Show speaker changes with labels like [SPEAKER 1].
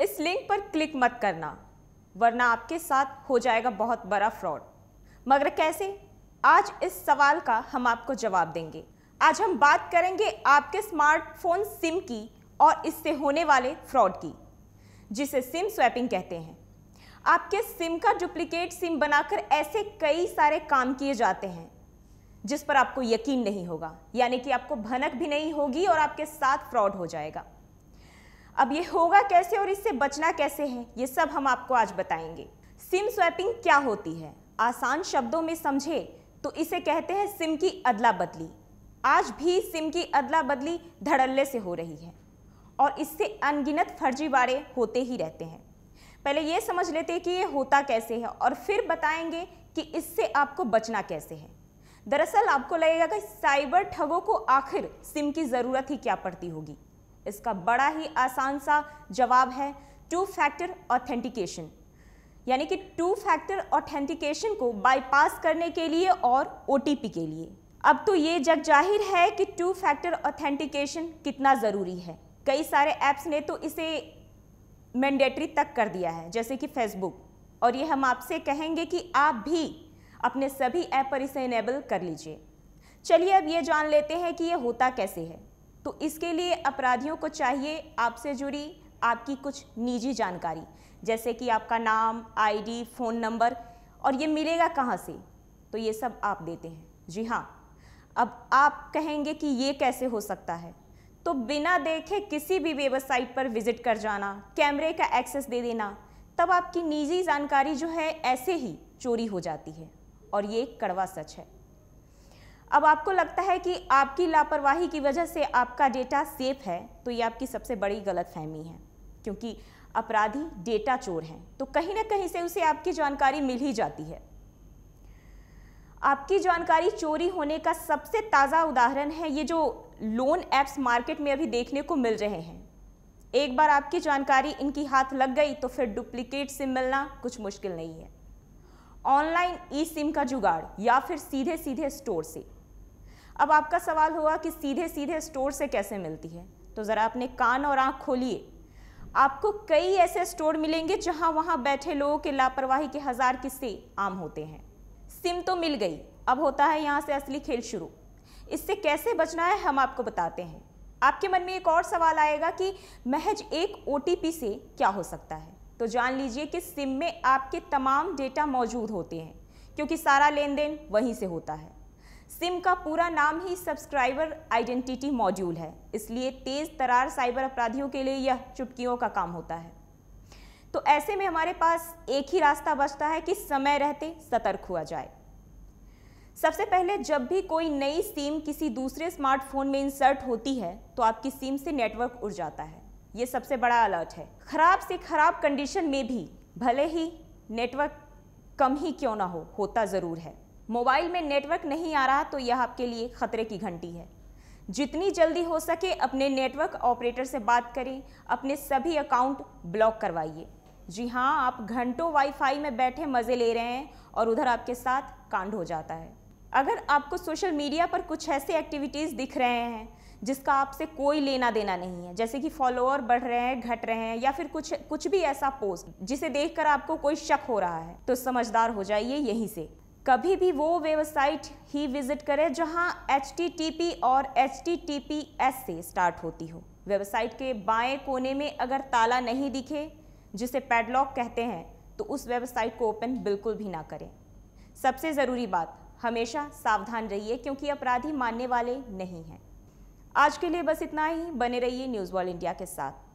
[SPEAKER 1] इस लिंक पर क्लिक मत करना वरना आपके साथ हो जाएगा बहुत बड़ा फ्रॉड मगर कैसे आज इस सवाल का हम आपको जवाब देंगे आज हम बात करेंगे आपके स्मार्टफोन सिम की और इससे होने वाले फ्रॉड की जिसे सिम स्वैपिंग कहते हैं आपके सिम का डुप्लीकेट सिम बनाकर ऐसे कई सारे काम किए जाते हैं जिस पर आपको यकीन नहीं होगा यानी कि आपको भनक भी नहीं होगी और आपके साथ फ्रॉड हो जाएगा अब ये होगा कैसे और इससे बचना कैसे है ये सब हम आपको आज बताएंगे सिम स्वैपिंग क्या होती है आसान शब्दों में समझे तो इसे कहते हैं सिम की अदला बदली आज भी सिम की अदला बदली धड़ल्ले से हो रही है और इससे अनगिनत फर्जीवाड़े होते ही रहते हैं पहले ये समझ लेते हैं कि ये होता कैसे है और फिर बताएंगे कि इससे आपको बचना कैसे है दरअसल आपको लगेगा कि साइबर ठगों को आखिर सिम की ज़रूरत ही क्या पड़ती होगी इसका बड़ा ही आसान सा जवाब है टू फैक्टर ऑथेंटिकेशन यानी कि टू फैक्टर ऑथेंटिकेशन को बाईपास करने के लिए और ओ के लिए अब तो ये जग जाहिर है कि टू फैक्टर ऑथेंटिकेशन कितना ज़रूरी है कई सारे ऐप्स ने तो इसे मैंडेटरी तक कर दिया है जैसे कि फेसबुक और ये हम आपसे कहेंगे कि आप भी अपने सभी ऐप पर इसे इनेबल कर लीजिए चलिए अब ये जान लेते हैं कि ये होता कैसे है तो इसके लिए अपराधियों को चाहिए आपसे जुड़ी आपकी कुछ निजी जानकारी जैसे कि आपका नाम आईडी, फ़ोन नंबर और ये मिलेगा कहाँ से तो ये सब आप देते हैं जी हाँ अब आप कहेंगे कि ये कैसे हो सकता है तो बिना देखे किसी भी वेबसाइट पर विजिट कर जाना कैमरे का एक्सेस दे देना तब आपकी निजी जानकारी जो है ऐसे ही चोरी हो जाती है और ये कड़वा सच है अब आपको लगता है कि आपकी लापरवाही की वजह से आपका डेटा सेफ है तो ये आपकी सबसे बड़ी गलतफहमी है क्योंकि अपराधी डेटा चोर हैं तो कहीं ना कहीं से उसे आपकी जानकारी मिल ही जाती है आपकी जानकारी चोरी होने का सबसे ताज़ा उदाहरण है ये जो लोन ऐप्स मार्केट में अभी देखने को मिल रहे हैं एक बार आपकी जानकारी इनकी हाथ लग गई तो फिर डुप्लीकेट सिम मिलना कुछ मुश्किल नहीं है ऑनलाइन ई सिम का जुगाड़ या फिर सीधे सीधे स्टोर से अब आपका सवाल हुआ कि सीधे सीधे स्टोर से कैसे मिलती है तो ज़रा अपने कान और आँख खोलिए आपको कई ऐसे स्टोर मिलेंगे जहाँ वहाँ बैठे लोगों के लापरवाही के हज़ार किस्से आम होते हैं सिम तो मिल गई अब होता है यहाँ से असली खेल शुरू इससे कैसे बचना है हम आपको बताते हैं आपके मन में एक और सवाल आएगा कि महज एक ओ से क्या हो सकता है तो जान लीजिए कि सिम में आपके तमाम डेटा मौजूद होते हैं क्योंकि सारा लेन देन वहीं से होता है सिम का पूरा नाम ही सब्सक्राइबर आइडेंटिटी मॉड्यूल है इसलिए तेज़ तरार साइबर अपराधियों के लिए यह चुटकियों का काम होता है तो ऐसे में हमारे पास एक ही रास्ता बचता है कि समय रहते सतर्क हुआ जाए सबसे पहले जब भी कोई नई सिम किसी दूसरे स्मार्टफोन में इंसर्ट होती है तो आपकी सिम से नेटवर्क उड़ जाता है ये सबसे बड़ा अलर्ट है खराब से खराब कंडीशन में भी भले ही नेटवर्क कम ही क्यों ना हो होता ज़रूर है मोबाइल में नेटवर्क नहीं आ रहा तो यह आपके लिए खतरे की घंटी है जितनी जल्दी हो सके अपने नेटवर्क ऑपरेटर से बात करें अपने सभी अकाउंट ब्लॉक करवाइए जी हाँ आप घंटों वाईफाई में बैठे मज़े ले रहे हैं और उधर आपके साथ कांड हो जाता है अगर आपको सोशल मीडिया पर कुछ ऐसे एक्टिविटीज़ दिख रहे हैं जिसका आपसे कोई लेना देना नहीं है जैसे कि फॉलोअर बढ़ रहे हैं घट रहे हैं या फिर कुछ कुछ भी ऐसा पोस्ट जिसे देखकर आपको कोई शक हो रहा है तो समझदार हो जाइए यहीं से कभी भी वो वेबसाइट ही विजिट करें जहां एच और एच से स्टार्ट होती हो वेबसाइट के बाएं कोने में अगर ताला नहीं दिखे जिसे पैडलॉक कहते हैं तो उस वेबसाइट को ओपन बिल्कुल भी ना करें सबसे ज़रूरी बात हमेशा सावधान रहिए क्योंकि अपराधी मानने वाले नहीं हैं आज के लिए बस इतना ही बने रहिए न्यूज़ वॉल इंडिया के साथ